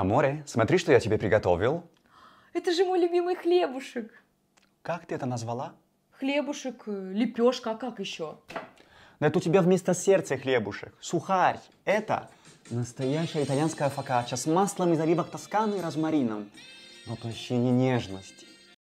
Аморе, смотри, что я тебе приготовил. Это же мой любимый хлебушек. Как ты это назвала? Хлебушек, э, лепешка, а как еще? Да это у тебя вместо сердца хлебушек, сухарь. Это настоящая итальянская фокачча с маслом из оливок тосканы и розмарином. Воплощение нежности.